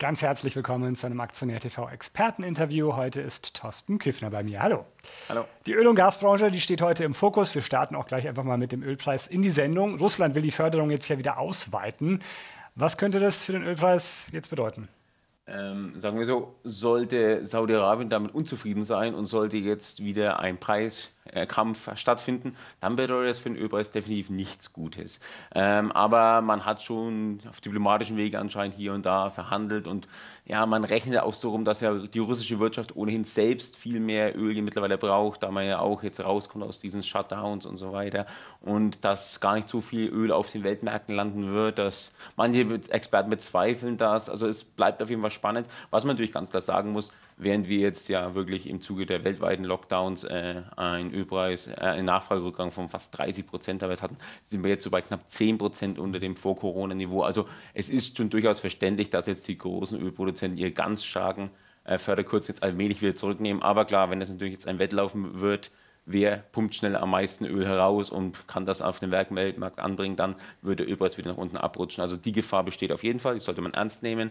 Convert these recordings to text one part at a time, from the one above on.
Ganz herzlich willkommen zu einem Aktionär TV Experteninterview. Heute ist Thorsten Küffner bei mir. Hallo. Hallo. Die Öl- und Gasbranche, die steht heute im Fokus. Wir starten auch gleich einfach mal mit dem Ölpreis in die Sendung. Russland will die Förderung jetzt ja wieder ausweiten. Was könnte das für den Ölpreis jetzt bedeuten? ähm, sagen wir so, sollte Saudi-Arabien damit unzufrieden sein und sollte jetzt wieder ein Preiskampf äh, stattfinden, dann bedeutet das für den Ölpreis definitiv nichts Gutes. Ähm, aber man hat schon auf diplomatischen Wege anscheinend hier und da verhandelt und ja, man rechnet auch so rum, dass ja die russische Wirtschaft ohnehin selbst viel mehr Öl mittlerweile braucht, da man ja auch jetzt rauskommt aus diesen Shutdowns und so weiter und dass gar nicht so viel Öl auf den Weltmärkten landen wird, dass manche Experten bezweifeln das. Also es bleibt auf jeden Fall spannend. Was man natürlich ganz klar sagen muss, während wir jetzt ja wirklich im Zuge der weltweiten Lockdowns äh, einen Ölpreis, äh, einen Nachfragerückgang von fast 30 Prozent damals hatten, sind wir jetzt so bei knapp 10 Prozent unter dem Vor-Corona-Niveau. Also es ist schon durchaus verständlich, dass jetzt die großen Ölproduzenten ihr ganz starken äh, Förderkurs jetzt allmählich wieder zurücknehmen. Aber klar, wenn das natürlich jetzt ein Wettlaufen wird, wer pumpt schnell am meisten Öl heraus und kann das auf den Weltmarkt anbringen, dann würde Ölpreis wieder nach unten abrutschen. Also die Gefahr besteht auf jeden Fall, die sollte man ernst nehmen.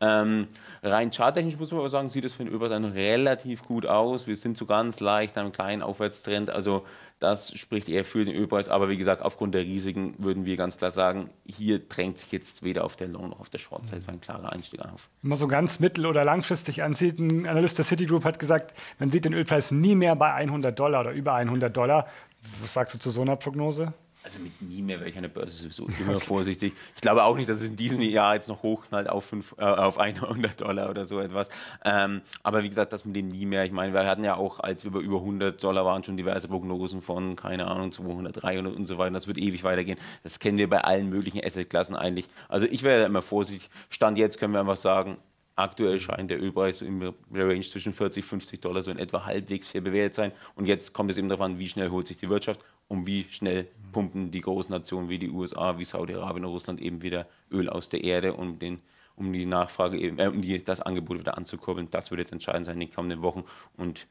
Ähm, rein charttechnisch muss man aber sagen, sieht es für den Ölpreis relativ gut aus. Wir sind so ganz leicht am kleinen Aufwärtstrend. Also das spricht eher für den Ölpreis, aber wie gesagt, aufgrund der Risiken würden wir ganz klar sagen, hier drängt sich jetzt weder auf der Long- noch auf der Short-Seite ein klarer Einstieg auf. Wenn man so ganz mittel- oder langfristig ansieht, ein Analyst der Citigroup hat gesagt, man sieht den Ölpreis nie mehr bei 100 Dollar oder über 100 Dollar. Was sagst du zu so einer Prognose? Also mit nie mehr wäre ich an der Börse sowieso immer okay. vorsichtig. Ich glaube auch nicht, dass es in diesem Jahr jetzt noch hochknallt auf, fünf, äh, auf 100 Dollar oder so etwas. Ähm, aber wie gesagt, das mit den nie mehr. Ich meine, wir hatten ja auch, als wir über 100 Dollar waren, schon diverse Prognosen von, keine Ahnung, 200, 300 und so weiter. Das wird ewig weitergehen. Das kennen wir bei allen möglichen Assetklassen eigentlich. Also ich wäre immer vorsichtig. Stand jetzt können wir einfach sagen, Aktuell scheint der Ölpreis der Range zwischen 40 und 50 Dollar so in etwa halbwegs fair bewertet sein. Und jetzt kommt es eben darauf an, wie schnell holt sich die Wirtschaft und wie schnell pumpen die großen Nationen wie die USA, wie Saudi-Arabien und Russland eben wieder Öl aus der Erde, um den um die Nachfrage eben, äh, um die, das Angebot wieder anzukurbeln. Das wird jetzt entscheidend sein in den kommenden Wochen und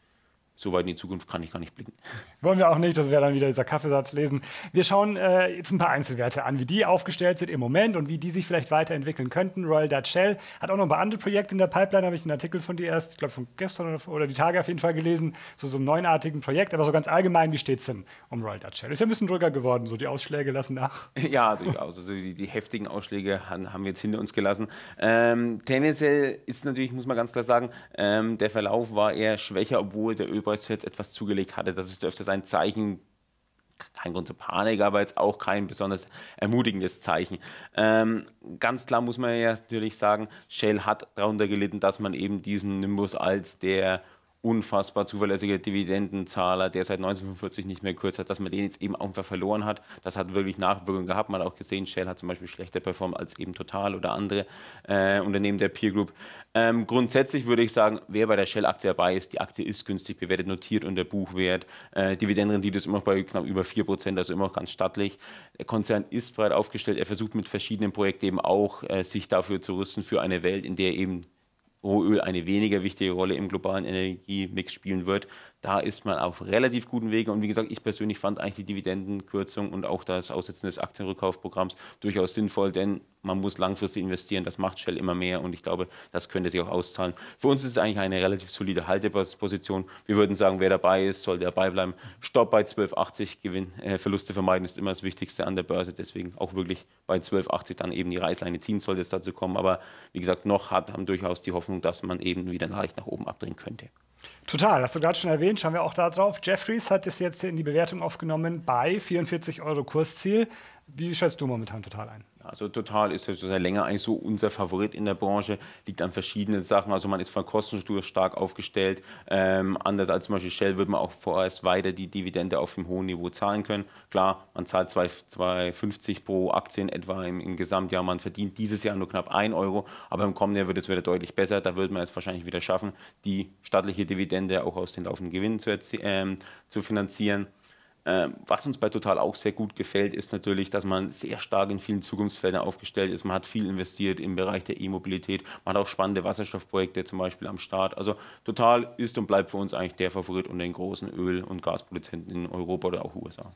so weit in die Zukunft kann ich gar nicht blicken. Wollen wir auch nicht, das wäre dann wieder dieser Kaffeesatz lesen. Wir schauen äh, jetzt ein paar Einzelwerte an, wie die aufgestellt sind im Moment und wie die sich vielleicht weiterentwickeln könnten. Royal Dutch Shell hat auch noch ein paar andere Projekte in der Pipeline, habe ich einen Artikel von dir erst, ich glaube von gestern oder, oder die Tage auf jeden Fall gelesen, zu so, so einem neunartigen Projekt, aber so ganz allgemein, wie steht es denn um Royal Dutch Shell? Ist ja ein bisschen drücker geworden, so die Ausschläge lassen nach. Ja, durchaus. Also, also die, die heftigen Ausschläge haben, haben wir jetzt hinter uns gelassen. Ähm, tendenziell ist natürlich, muss man ganz klar sagen, ähm, der Verlauf war eher schwächer, obwohl der Ölpreis Boys zuletzt etwas zugelegt hatte. Das ist öfters ein Zeichen, kein Grund zur Panik, aber jetzt auch kein besonders ermutigendes Zeichen. Ähm, ganz klar muss man ja natürlich sagen, Shell hat darunter gelitten, dass man eben diesen Nimbus als der unfassbar zuverlässiger Dividendenzahler, der seit 1945 nicht mehr kürzt hat, dass man den jetzt eben einfach verloren hat. Das hat wirklich Nachwirkungen gehabt. Man hat auch gesehen, Shell hat zum Beispiel schlechter performt als eben Total oder andere äh, Unternehmen der Peer Group. Ähm, grundsätzlich würde ich sagen, wer bei der Shell-Aktie dabei ist, die Aktie ist günstig bewertet, notiert unter Buchwert. Äh, Dividendenrendite ist immer noch bei knapp über 4%, also immer noch ganz stattlich. Der Konzern ist breit aufgestellt. Er versucht mit verschiedenen Projekten eben auch, äh, sich dafür zu rüsten, für eine Welt, in der eben Rohöl eine weniger wichtige Rolle im globalen Energiemix spielen wird. Da ist man auf relativ guten Wege. Und wie gesagt, ich persönlich fand eigentlich die Dividendenkürzung und auch das Aussetzen des Aktienrückkaufprogramms durchaus sinnvoll, denn man muss langfristig investieren, das macht Shell immer mehr und ich glaube, das könnte sich auch auszahlen. Für uns ist es eigentlich eine relativ solide Halteposition. Wir würden sagen, wer dabei ist, soll dabei bleiben. Stopp bei 12,80 Gewinn, äh, Verluste vermeiden ist immer das Wichtigste an der Börse, deswegen auch wirklich bei 12,80 dann eben die Reißleine ziehen, sollte es dazu kommen. Aber wie gesagt, noch hat, haben durchaus die Hoffnung, dass man eben wieder leicht nach oben abdrehen könnte. Total, hast du gerade schon erwähnt, schauen wir auch da drauf. Jeffries hat es jetzt in die Bewertung aufgenommen bei 44 Euro Kursziel. Wie schätzt du momentan total ein? Also total ist ja seit länger eigentlich so unser Favorit in der Branche, liegt an verschiedenen Sachen. Also man ist von Kostenstruktur stark aufgestellt. Ähm, anders als zum Beispiel Shell wird man auch vorerst weiter die Dividende auf dem hohen Niveau zahlen können. Klar, man zahlt 2,50 pro Aktien etwa im, im, Gesamtjahr. Man verdient dieses Jahr nur knapp 1 Euro, aber im kommenden Jahr wird es wieder deutlich besser. Da wird man es wahrscheinlich wieder schaffen, die staatliche Dividende auch aus den laufenden Gewinnen zu, äh, zu finanzieren. Ähm, was uns bei Total auch sehr gut gefällt, ist natürlich, dass man sehr stark in vielen Zukunftsfeldern aufgestellt ist. Man hat viel investiert im Bereich der E-Mobilität. Man hat auch spannende Wasserstoffprojekte zum Beispiel am Start. Also Total ist und bleibt für uns eigentlich der Favorit unter den großen Öl- und Gasproduzenten in Europa oder auch USA.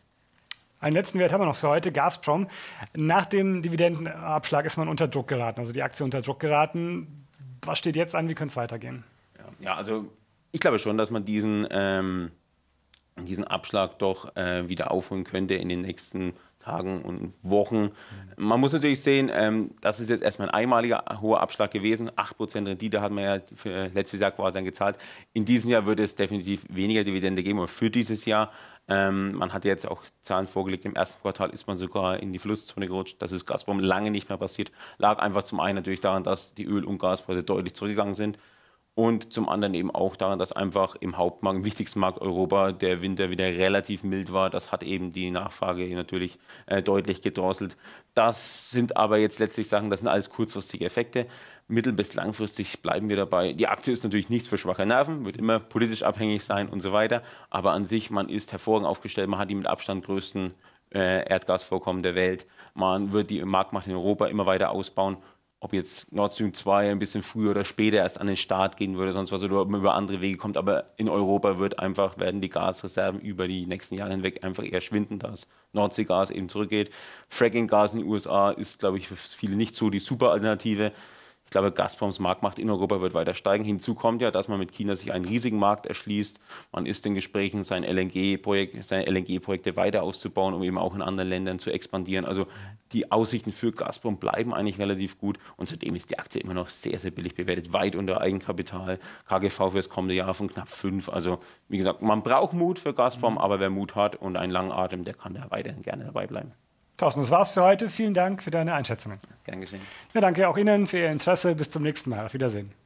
Einen letzten Wert haben wir noch für heute, Gazprom. Nach dem Dividendenabschlag ist man unter Druck geraten, also die Aktie unter Druck geraten. Was steht jetzt an? Wie könnte es weitergehen? Ja, also ich glaube schon, dass man diesen... Ähm, diesen Abschlag doch äh, wieder aufholen könnte in den nächsten Tagen und Wochen. Mhm. Man muss natürlich sehen, ähm, das ist jetzt erstmal ein einmaliger hoher Abschlag gewesen. 8% Rendite hat man ja für äh, letztes Jahr quasi dann gezahlt. In diesem Jahr würde es definitiv weniger Dividende geben, aber für dieses Jahr. Ähm, man hat jetzt auch Zahlen vorgelegt, im ersten Quartal ist man sogar in die Flusszone gerutscht. Das ist Gazprom lange nicht mehr passiert. Lag einfach zum einen natürlich daran, dass die Öl- und Gaspreise deutlich zurückgegangen sind. Und zum anderen eben auch daran, dass einfach im Hauptmarkt, im wichtigsten Markt Europa, der Winter wieder relativ mild war. Das hat eben die Nachfrage natürlich äh, deutlich gedrosselt. Das sind aber jetzt letztlich Sachen, das sind alles kurzfristige Effekte. Mittel- bis langfristig bleiben wir dabei. Die Aktie ist natürlich nichts für schwache Nerven, wird immer politisch abhängig sein und so weiter. Aber an sich, man ist hervorragend aufgestellt, man hat die mit Abstand größten äh, Erdgasvorkommen der Welt. Man wird die Marktmacht in Europa immer weiter ausbauen ob jetzt Nord Stream 2 ein bisschen früher oder später erst an den Start gehen würde, sonst was oder ob man über andere Wege kommt. Aber in Europa wird einfach, werden die Gasreserven über die nächsten Jahre hinweg einfach eher schwinden, da das Nordseegas eben zurückgeht. Fracking-Gas in den USA ist, glaube ich, für viele nicht so die super Alternative glaube, Gazproms Marktmacht in Europa wird weiter steigen. Hinzu kommt ja, dass man mit China sich einen riesigen Markt erschließt. Man ist in Gesprächen, sein LNG -Projekt, seine LNG-Projekte weiter auszubauen, um eben auch in anderen Ländern zu expandieren. Also die Aussichten für Gazprom bleiben eigentlich relativ gut. Und zudem ist die Aktie immer noch sehr, sehr billig bewertet, weit unter Eigenkapital. KGV für das kommende Jahr von knapp fünf. Also wie gesagt, man braucht Mut für Gazprom, mhm. aber wer Mut hat und einen langen Atem, der kann da weiterhin gerne dabei bleiben. Thorsten, das war's für heute. Vielen Dank für deine Einschätzungen. Gern geschehen. Ja, danke auch Ihnen für Ihr Interesse. Bis zum nächsten Mal. Auf Wiedersehen.